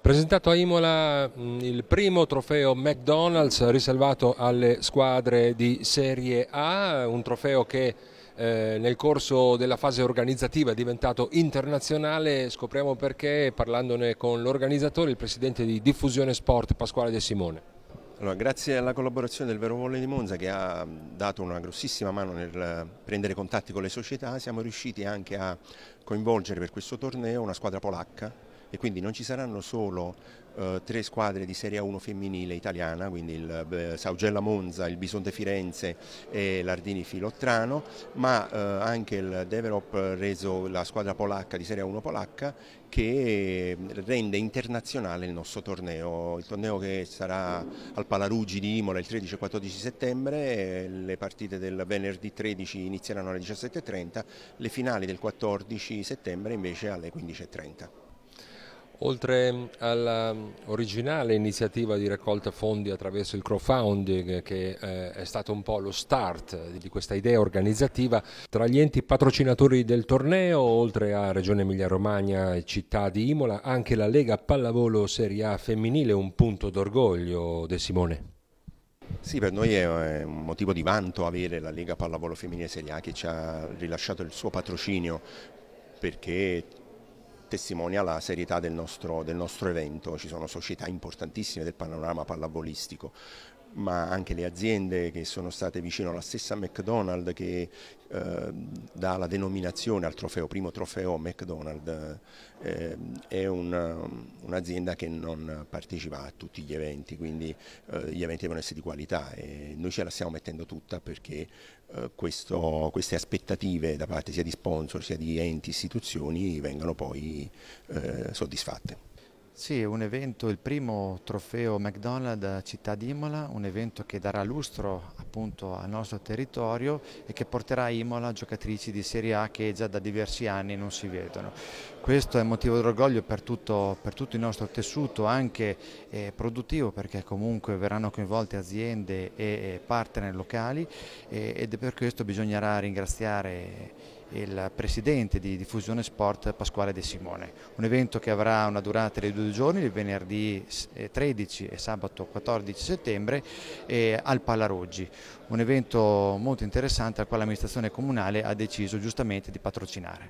Presentato a Imola mm, il primo trofeo McDonald's riservato alle squadre di Serie A, un trofeo che eh, nel corso della fase organizzativa è diventato internazionale, scopriamo perché parlandone con l'organizzatore, il presidente di Diffusione Sport Pasquale De Simone. Allora, grazie alla collaborazione del Vero Volley di Monza che ha dato una grossissima mano nel prendere contatti con le società, siamo riusciti anche a coinvolgere per questo torneo una squadra polacca e quindi non ci saranno solo eh, tre squadre di Serie A1 femminile italiana, quindi il eh, Saugella Monza, il Bisonte Firenze e l'Ardini Filottrano, ma eh, anche il Develop reso la squadra polacca di Serie A1 polacca che rende internazionale il nostro torneo, il torneo che sarà al Palarugi di Imola il 13 e 14 settembre, le partite del venerdì 13 inizieranno alle 17.30, le finali del 14 settembre invece alle 15.30. Oltre mm, all'originale mm, iniziativa di raccolta fondi attraverso il crowdfunding, eh, che eh, è stato un po' lo start di questa idea organizzativa, tra gli enti patrocinatori del torneo, oltre a Regione Emilia-Romagna e Città di Imola, anche la Lega Pallavolo Serie A femminile, un punto d'orgoglio, De Simone. Sì, per noi è un motivo di vanto avere la Lega Pallavolo Femminile Serie A che ci ha rilasciato il suo patrocinio perché testimonia la serietà del nostro, del nostro evento, ci sono società importantissime del panorama pallavolistico, ma anche le aziende che sono state vicino alla stessa McDonald's che eh, dà la denominazione al trofeo, primo trofeo McDonald's, eh, è un'azienda che non partecipa a tutti gli eventi, quindi eh, gli eventi devono essere di qualità e noi ce la stiamo mettendo tutta perché eh, questo, queste aspettative da parte sia di sponsor sia di enti, istituzioni vengano poi eh, soddisfatte. Sì, è un evento, il primo trofeo McDonald's Città di Imola, un evento che darà lustro appunto al nostro territorio e che porterà a Imola giocatrici di Serie A che già da diversi anni non si vedono. Questo è motivo d'orgoglio per, per tutto, il nostro tessuto anche eh, produttivo perché comunque verranno coinvolte aziende e, e partner locali e, eh, ed è per questo bisognerà ringraziare il presidente di Diffusione Sport Pasquale De Simone. Un evento che avrà una durata di due giorni, il venerdì 13 eh, e sabato 14 settembre eh, al Palaroggi. Un evento molto interessante al quale l'amministrazione comunale ha deciso giustamente di patrocinare.